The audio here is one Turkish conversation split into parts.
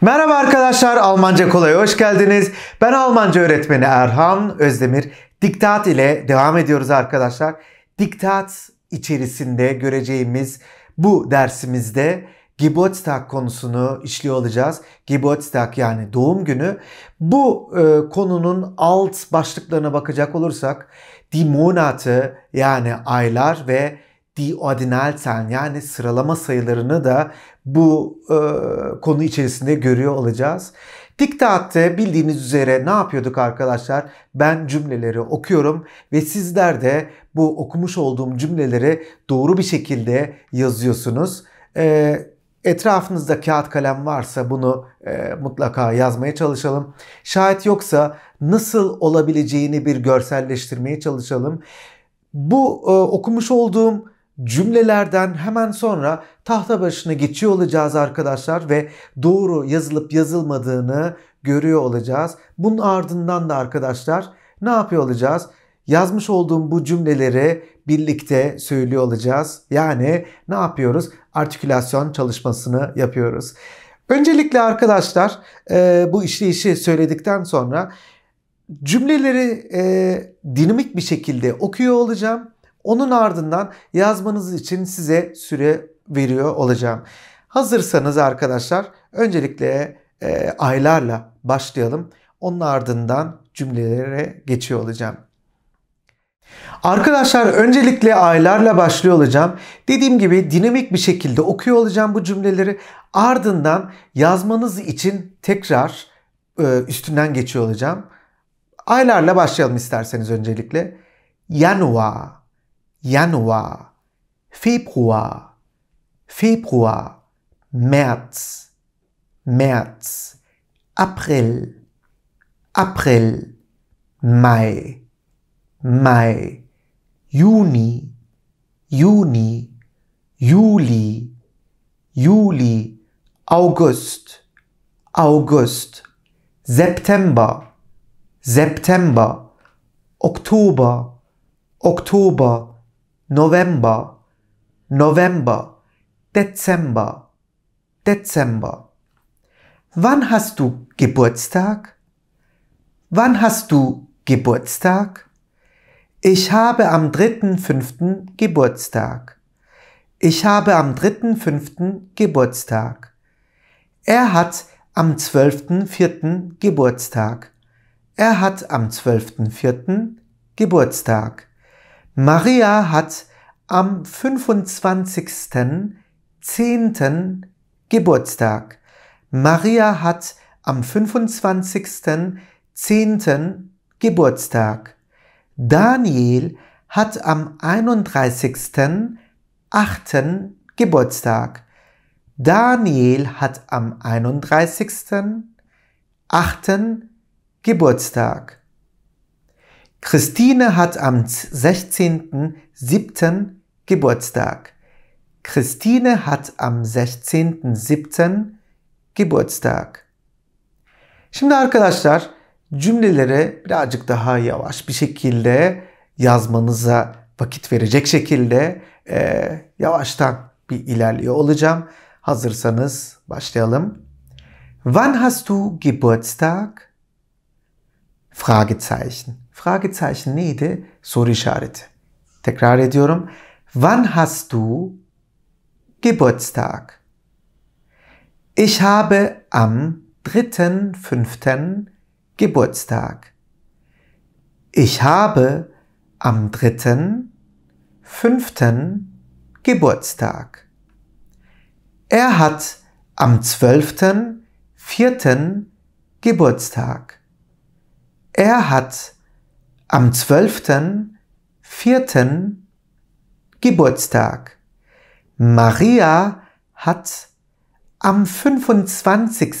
Merhaba arkadaşlar, Almanca Kolay'a hoş geldiniz. Ben Almanca öğretmeni Erhan Özdemir. Diktat ile devam ediyoruz arkadaşlar. Diktat içerisinde göreceğimiz bu dersimizde Geburtstag konusunu işliyor olacağız. Geburtstag yani doğum günü. Bu e, konunun alt başlıklarına bakacak olursak Die Monate yani aylar ve die Ordinalzahlen yani sıralama sayılarını da bu e, konu içerisinde görüyor olacağız. Diktaat'te bildiğiniz üzere ne yapıyorduk arkadaşlar? Ben cümleleri okuyorum ve sizler de bu okumuş olduğum cümleleri doğru bir şekilde yazıyorsunuz. E, etrafınızda kağıt kalem varsa bunu e, mutlaka yazmaya çalışalım. Şayet yoksa nasıl olabileceğini bir görselleştirmeye çalışalım. Bu e, okumuş olduğum cümlelerden hemen sonra tahta başına geçiyor olacağız arkadaşlar ve doğru yazılıp yazılmadığını görüyor olacağız. Bunun ardından da arkadaşlar ne yapıyor olacağız? Yazmış olduğum bu cümleleri birlikte söylüyor olacağız. Yani ne yapıyoruz? Artikülasyon çalışmasını yapıyoruz. Öncelikle arkadaşlar e, bu işleyişi söyledikten sonra cümleleri e, dinamik bir şekilde okuyor olacağım onun ardından yazmanız için size süre veriyor olacağım. Hazırsanız arkadaşlar öncelikle e, aylarla başlayalım. Onun ardından cümlelere geçiyor olacağım. Arkadaşlar öncelikle aylarla başlıyor olacağım. Dediğim gibi dinamik bir şekilde okuyor olacağım bu cümleleri. Ardından yazmanız için tekrar e, üstünden geçiyor olacağım. Aylarla başlayalım isterseniz öncelikle. Januar Januar, Februar, Februar, März, März, April, April, Mai, Mai, Juni, Juni, Juli, Juli, August, August, September, September, Oktober, Oktober, November, November, Dezember, Dezember. Wann hast du Geburtstag? Wann hast du Geburtstag? Ich habe am 3.5. Geburtstag. Ich habe am 3.5. Geburtstag. Er hat am 12.4. Geburtstag. Er hat am 12.4. Geburtstag. Maria hat am 25.10. Geburtstag. Maria hat am 25.10. Geburtstag. Daniel hat am 31.8. Geburtstag. Daniel hat am 31.8. Geburtstag. Christine hat am 16.07. Geburtstag. Christine hat am 16.07. Geburtstag. Şimdi arkadaşlar cümlelere birazcık daha yavaş bir şekilde yazmanıza vakit verecek şekilde e, yavaştan bir ilerliyor olacağım. Hazırsanız başlayalım. Wann hast du Geburtstag? Fragezeichen. Fragezeichen neydi? Soru işareti. Tekrar ediyorum. Wann hast du Geburtstag? Ich habe am 3.5. Geburtstag. Ich habe am 3.5. Geburtstag. Er hat am 12.4. Geburtstag. Er hat am zwölften, vierten Geburtstag. Maria hat am 25.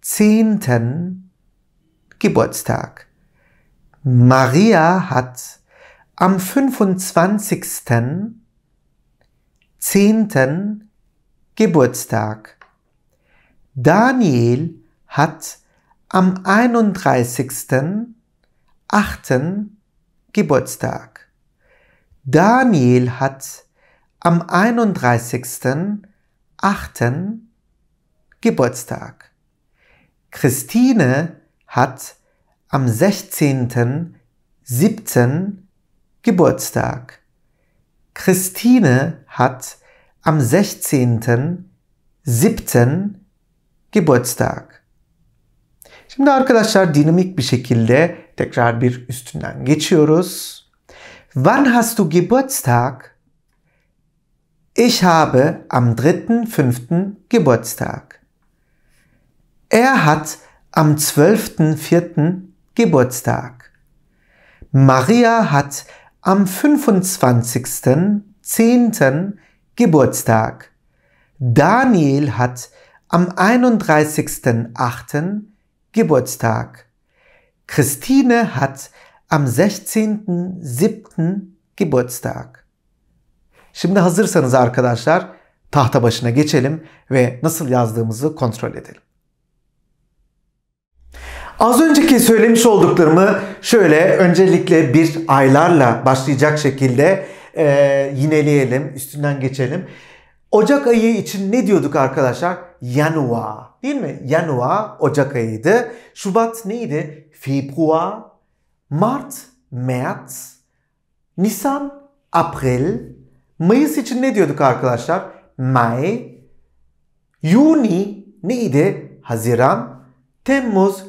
10. Geburtstag. Maria hat am 25. 10. Geburtstag. Daniel hat am 31 achten Geburtstag. Daniel hat am 31.8. Geburtstag. Christine hat am 16.7. Geburtstag. Christine hat am 16.7. Geburtstag. Şimdi arkadaşlar dinamik bir şekilde Tekrar bir üstünden geçiyoruz. Wann hast du Geburtstag? Ich habe am 3.5. Geburtstag. Er hat am 12.4. Geburtstag. Maria hat am 25.10. Geburtstag. Daniel hat am 31.8. Geburtstag. Christine hat am 16.07. Geburtstag. Şimdi hazırsanız arkadaşlar tahta başına geçelim ve nasıl yazdığımızı kontrol edelim. Az önceki söylemiş olduklarımı şöyle öncelikle bir aylarla başlayacak şekilde e, yineleyelim, üstünden geçelim. Ocak ayı için ne diyorduk arkadaşlar? Januar değil mi? Januar Ocak ayıydı. Şubat neydi? Februar. Mart, März. Nisan, April. Mayıs için ne diyorduk arkadaşlar? May. Juni neydi? Haziran. Temmuz,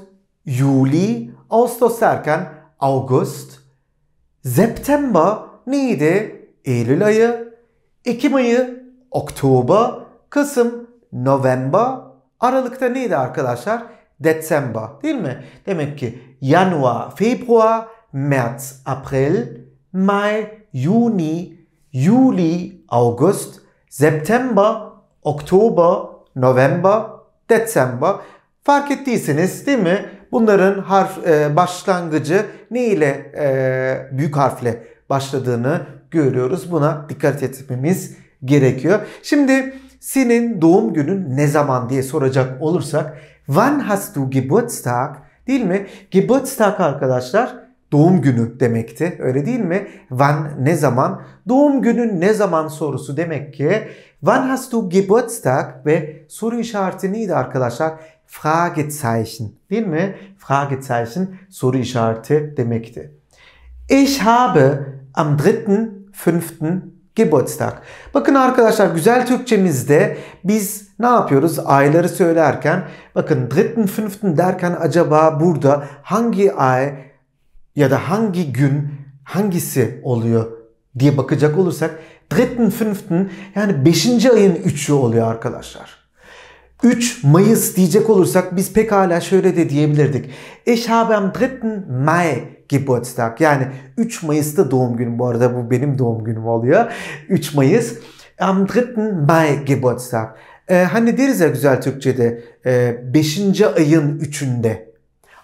Juli. Ağustos derken August. September neydi? Eylül ayı. Ekim ayı Oktober. Kasım November. Aralık'ta neydi arkadaşlar? December değil mi? Demek ki Januar, Februar, März, April, Mai, Juni, Juli, August, September, Oktober, November, December. Fark ettiyseniz değil mi? Bunların harf e, başlangıcı ne ile e, büyük harfle başladığını görüyoruz. Buna dikkat etmemiz gerekiyor. Şimdi senin doğum günün ne zaman diye soracak olursak When hast du Geburtstag değil mi? Geburtstag arkadaşlar doğum günü demekti. Öyle değil mi? When ne zaman? Doğum günün ne zaman sorusu demek ki When hast du Geburtstag ve soru işareti neydi arkadaşlar? Fragezeichen değil mi? Fragezeichen soru işareti demekti. Ich habe am 3., 5., Geburtstag. Bakın arkadaşlar güzel Türkçemizde biz ne yapıyoruz? Ayları söylerken bakın dritten fünften derken acaba burada hangi ay ya da hangi gün hangisi oluyor diye bakacak olursak dritten fünften yani beşinci ayın üçü oluyor arkadaşlar. 3 Mayıs diyecek olursak biz pekala şöyle de diyebilirdik. Ich habe am 3. Mai Geburtstag. Yani 3 Mayıs'ta doğum günüm bu arada bu benim doğum günüm oluyor. 3 Mayıs. Am 3. Mai Geburtstag. Ee, hani deriz ya güzel Türkçe'de 5. E, ayın 3'ünde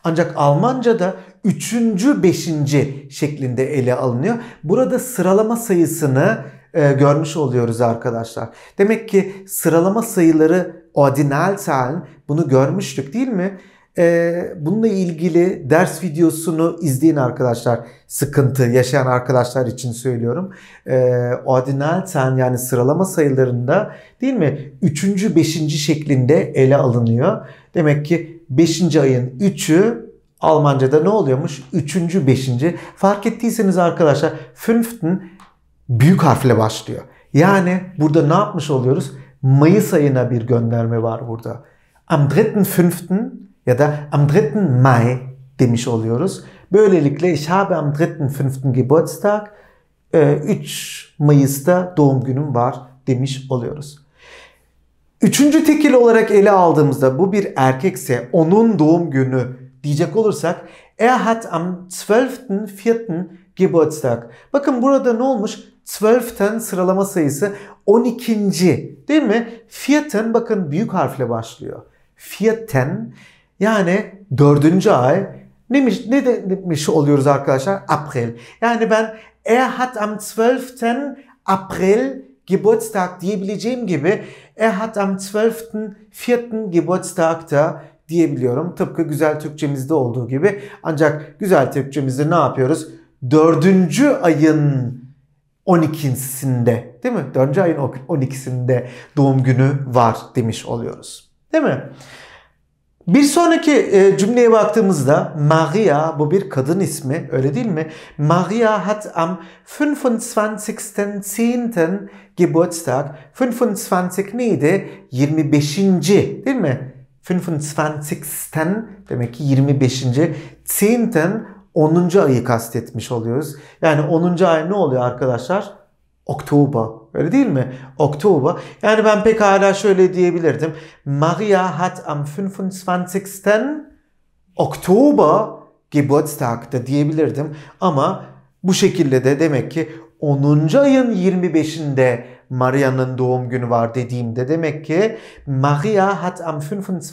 ancak Almanca'da üçüncü beşinci şeklinde ele alınıyor. Burada sıralama sayısını e, görmüş oluyoruz arkadaşlar. Demek ki sıralama sayıları ordinal Zahlen bunu görmüştük değil mi? Ee, bununla ilgili ders videosunu izleyin arkadaşlar. Sıkıntı yaşayan arkadaşlar için söylüyorum. Ee, ordinal Zahlen yani sıralama sayılarında değil mi? Üçüncü, beşinci şeklinde ele alınıyor. Demek ki beşinci ayın üçü Almanca'da ne oluyormuş? Üçüncü, beşinci. Fark ettiyseniz arkadaşlar fünften büyük harfle başlıyor. Yani burada ne yapmış oluyoruz? Mayıs ayına bir gönderme var burada. Am 3.5. ya da am 3. May demiş oluyoruz. Böylelikle ich habe am 3.5. Geburtstag 3 e, Mayıs'ta doğum günüm var demiş oluyoruz. Üçüncü tekil olarak ele aldığımızda bu bir erkekse onun doğum günü diyecek olursak Er hat am 12.04. Geburtstag. Bakın burada ne olmuş? 12'ten sıralama sayısı 12. değil mi? Fiyatın bakın büyük harfle başlıyor. Fiyatın yani 4. ay Neymiş, ne demiş oluyoruz arkadaşlar? April. Yani ben er hat am 12. April Geburtstag diyebileceğim gibi er hat am 12. 4. Geburtstag'da diyebiliyorum. Tıpkı güzel Türkçemizde olduğu gibi. Ancak güzel Türkçemizde ne yapıyoruz? Dördüncü ayın 12'sinde değil mi? 4. ayın 12'sinde doğum günü var demiş oluyoruz. Değil mi? Bir sonraki e, cümleye baktığımızda Maria bu bir kadın ismi öyle değil mi? Maria hat am 25.10. Geburtstag 25 neydi? 25. değil mi? 25. demek ki 25. 10. 10. ayı kastetmiş oluyoruz. Yani 10. ay ne oluyor arkadaşlar? Oktober. Öyle değil mi? Oktober. Yani ben pekala şöyle diyebilirdim. Maria hat am 25. Oktober Geburtstag da diyebilirdim. Ama bu şekilde de demek ki 10. ayın 25'inde Maria'nın doğum günü var dediğimde demek ki Maria hat am 25.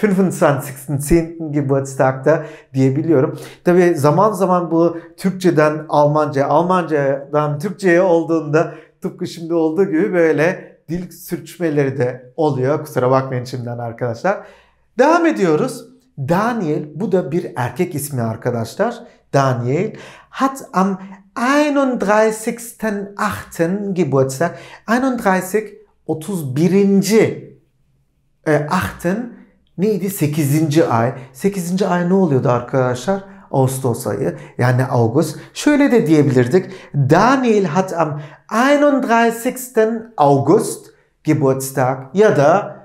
25.10. Geburtstag'da diyebiliyorum. Tabi zaman zaman bu Türkçeden Almanca, Almancadan Türkçe'ye olduğunda tıpkı şimdi olduğu gibi böyle dil sürçmeleri de oluyor. Kusura bakmayın şimdiden arkadaşlar. Devam ediyoruz. Daniel bu da bir erkek ismi arkadaşlar. Daniel hat am 31.8. Geburtstag. 31, 31. E, 8. neydi? 8. ay. 8. ay ne oluyordu arkadaşlar? Ağustos ayı yani August. Şöyle de diyebilirdik. Daniel hat am 31. August Geburtstag ya da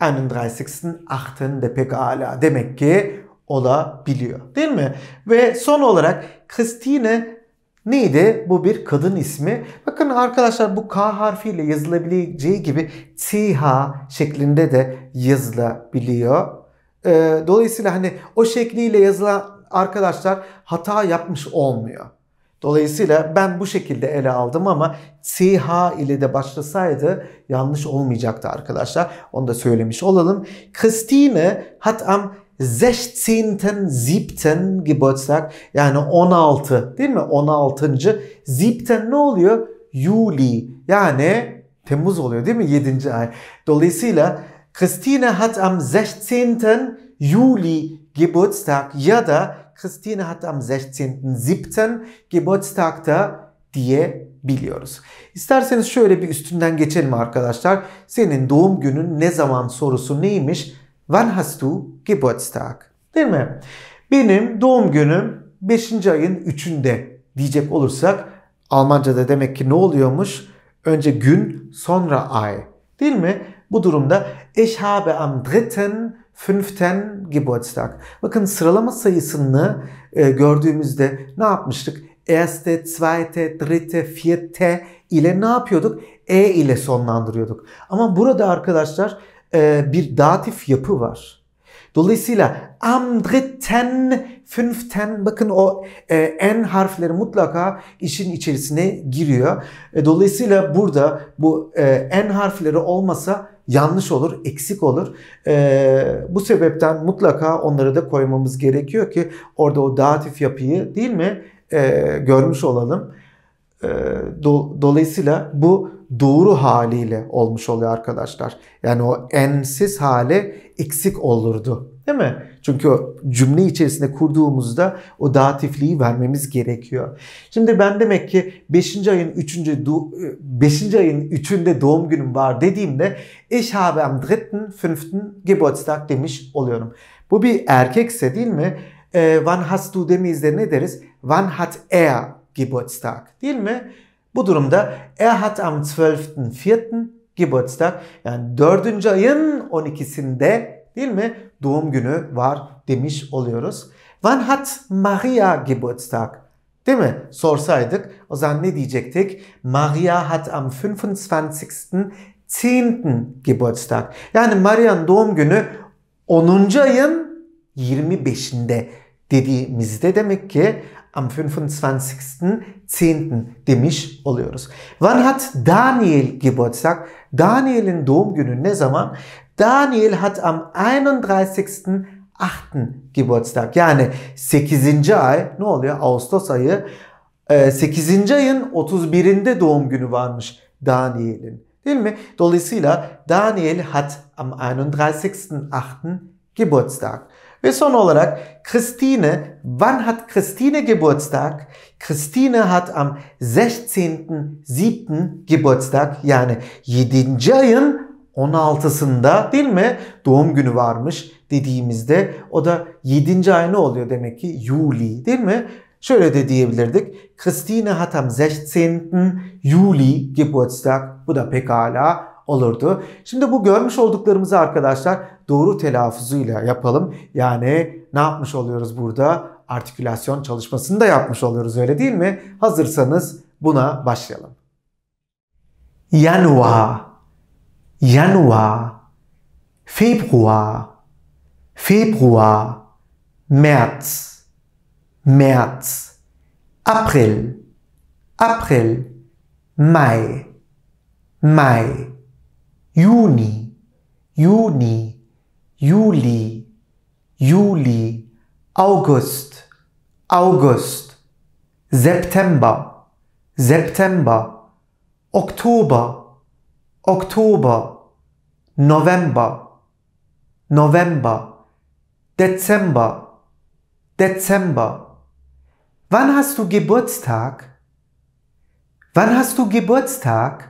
31.8. de pekala demek ki olabiliyor. Değil mi? Ve son olarak Christine Neydi? Bu bir kadın ismi. Bakın arkadaşlar bu K harfiyle yazılabileceği gibi TH şeklinde de yazılabiliyor. Ee, dolayısıyla hani o şekliyle yazılan arkadaşlar hata yapmış olmuyor. Dolayısıyla ben bu şekilde ele aldım ama TH ile de başlasaydı yanlış olmayacaktı arkadaşlar. Onu da söylemiş olalım. Christine hat am 16. 16.7. Geburtstag yani 16 değil mi? 16. 7. ne oluyor? Juli yani Temmuz oluyor değil mi? 7. ay. Dolayısıyla Christine hat am 16. Juli Geburtstag ya da Christine hat am 16.7. Geburtstag'da biliyoruz. İsterseniz şöyle bir üstünden geçelim arkadaşlar. Senin doğum günün ne zaman sorusu neymiş? Wann hast du Geburtstag? Değil mi? Benim doğum günüm 5. ayın 3'ünde diyecek olursak Almanca'da demek ki ne oluyormuş? Önce gün sonra ay. Değil mi? Bu durumda ich habe am 3. 5. Geburtstag. Bakın sıralama sayısını e, gördüğümüzde ne yapmıştık? Erste, zweite, dritte, vierte ile ne yapıyorduk? E ile sonlandırıyorduk. Ama burada arkadaşlar e, bir datif yapı var. Dolayısıyla amdreten, fünften bakın o e, en harfleri mutlaka işin içerisine giriyor. E, dolayısıyla burada bu en harfleri olmasa yanlış olur, eksik olur. bu sebepten mutlaka onları da koymamız gerekiyor ki orada o datif yapıyı değil mi görmüş olalım. Ee, do, dolayısıyla bu doğru haliyle olmuş oluyor arkadaşlar. Yani o ensiz hali eksik olurdu. Değil mi? Çünkü o cümle içerisinde kurduğumuzda o datifliği vermemiz gerekiyor. Şimdi ben demek ki 5. ayın 3. 5. E, ayın 3'ünde doğum günüm var dediğimde ich habe am 3. 5. Geburtstag demiş oluyorum. Bu bir erkekse değil mi? E, wann hast du de ne deriz? Wann hat er Geburtstag değil mi? Bu durumda er hat am 12.04. Geburtstag yani 4. ayın 12'sinde değil mi doğum günü var demiş oluyoruz. Wann hat Maria Geburtstag? Değil mi? Sorsaydık o zaman ne diyecektik? Maria hat am 25.10. Geburtstag. Yani Maria'nın doğum günü 10. ayın 25'inde dediğimizde demek ki am 25.10. demiş oluyoruz. Wann hat Daniel Geburtstag? Daniel'in doğum günü ne zaman? Daniel hat am 31.8. Geburtstag. Yani 8. ay ne oluyor? Ağustos ayı. 8. Ee, ayın 31'inde doğum günü varmış Daniel'in. Değil mi? Dolayısıyla Daniel hat am 31.8. Geburtstag. Ve son olarak Christine, wann hat Christine Geburtstag? Christine hat am 16.07. Geburtstag yani 7. ayın 16'sında değil mi doğum günü varmış dediğimizde o da 7. ay ne oluyor demek ki Juli değil mi? Şöyle de diyebilirdik. Christine hat am 16. Juli Geburtstag. Bu da pekala olurdu. Şimdi bu görmüş olduklarımızı arkadaşlar doğru telaffuzuyla yapalım. Yani ne yapmış oluyoruz burada? Artikülasyon çalışmasını da yapmış oluyoruz öyle değil mi? Hazırsanız buna başlayalım. Yanwa Yanwa Februar Februar März März April April Mai Mai Juni, Juni, Juli, Juli, August, August, September, September, Oktober, Oktober, November, November, Dezember, Dezember. Wann hast du Geburtstag? Wann hast du Geburtstag?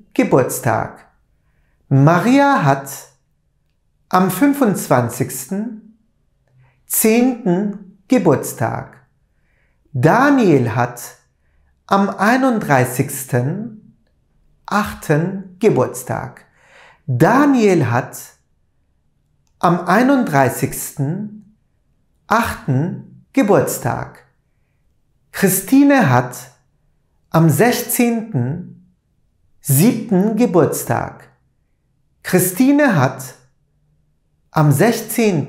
Geburtstag. Maria hat am 25. 10. Geburtstag. Daniel hat am 31. 8. Geburtstag. Daniel hat am 31. 8. Geburtstag. Christine hat am 16. siebten Geburtstag. Christine hat am 16.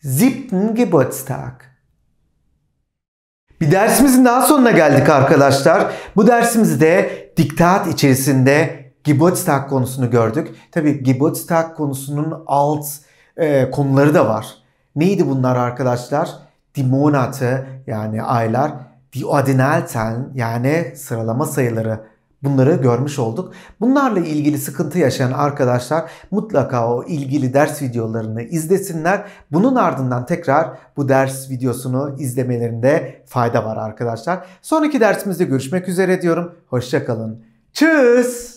siebten Geburtstag. Bir dersimizin daha sonuna geldik arkadaşlar. Bu dersimizde diktat içerisinde Geburtstag konusunu gördük. Tabi Geburtstag konusunun alt e, konuları da var. Neydi bunlar arkadaşlar? Die Monate yani aylar, die Ordinalzahlen yani sıralama sayıları Bunları görmüş olduk. Bunlarla ilgili sıkıntı yaşayan arkadaşlar mutlaka o ilgili ders videolarını izlesinler. Bunun ardından tekrar bu ders videosunu izlemelerinde fayda var arkadaşlar. Sonraki dersimizde görüşmek üzere diyorum. Hoşçakalın. Tschüss.